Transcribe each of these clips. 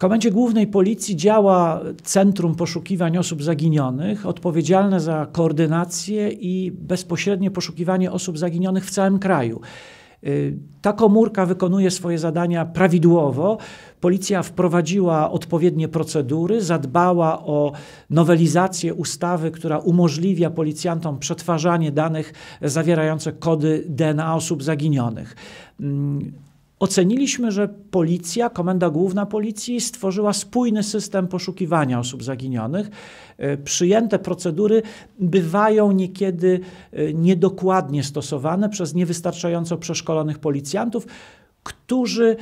Komendzie Głównej Policji działa Centrum Poszukiwań Osób Zaginionych, odpowiedzialne za koordynację i bezpośrednie poszukiwanie osób zaginionych w całym kraju. Y, ta komórka wykonuje swoje zadania prawidłowo. Policja wprowadziła odpowiednie procedury, zadbała o nowelizację ustawy, która umożliwia policjantom przetwarzanie danych zawierających kody DNA osób zaginionych mm, Oceniliśmy, że policja, Komenda Główna Policji stworzyła spójny system poszukiwania osób zaginionych. E, przyjęte procedury bywają niekiedy e, niedokładnie stosowane przez niewystarczająco przeszkolonych policjantów, którzy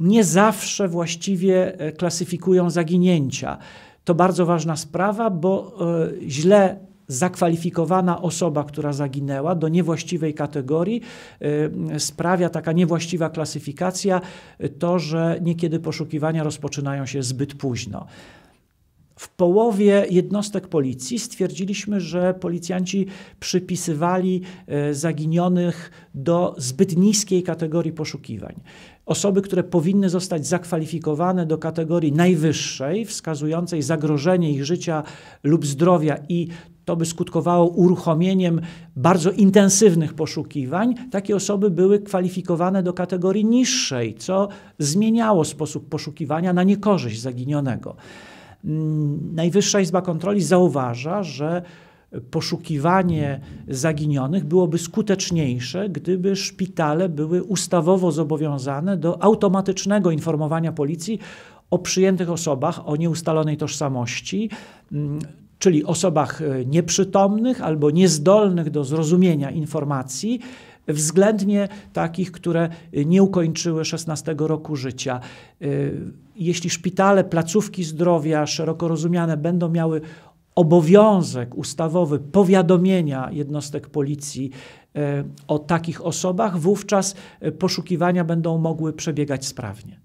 nie zawsze właściwie e, klasyfikują zaginięcia. To bardzo ważna sprawa, bo źle zakwalifikowana osoba, która zaginęła do niewłaściwej kategorii, y, sprawia taka niewłaściwa klasyfikacja y, to, że niekiedy poszukiwania rozpoczynają się zbyt późno. W połowie jednostek policji stwierdziliśmy, że policjanci przypisywali y, zaginionych do zbyt niskiej kategorii poszukiwań. Osoby, które powinny zostać zakwalifikowane do kategorii najwyższej, wskazującej zagrożenie ich życia lub zdrowia i to by skutkowało uruchomieniem bardzo intensywnych poszukiwań, takie osoby były kwalifikowane do kategorii niższej, co zmieniało sposób poszukiwania na niekorzyść zaginionego. Mm, Najwyższa Izba Kontroli zauważa, że poszukiwanie zaginionych byłoby skuteczniejsze, gdyby szpitale były ustawowo zobowiązane do automatycznego informowania policji o przyjętych osobach, o nieustalonej tożsamości, mm, czyli osobach e, nieprzytomnych albo niezdolnych do zrozumienia informacji, względnie takich, które e, nie ukończyły 16 roku życia. E, jeśli szpitale, placówki zdrowia szeroko rozumiane będą miały obowiązek ustawowy powiadomienia jednostek policji o takich osobach, wówczas poszukiwania będą mogły przebiegać sprawnie.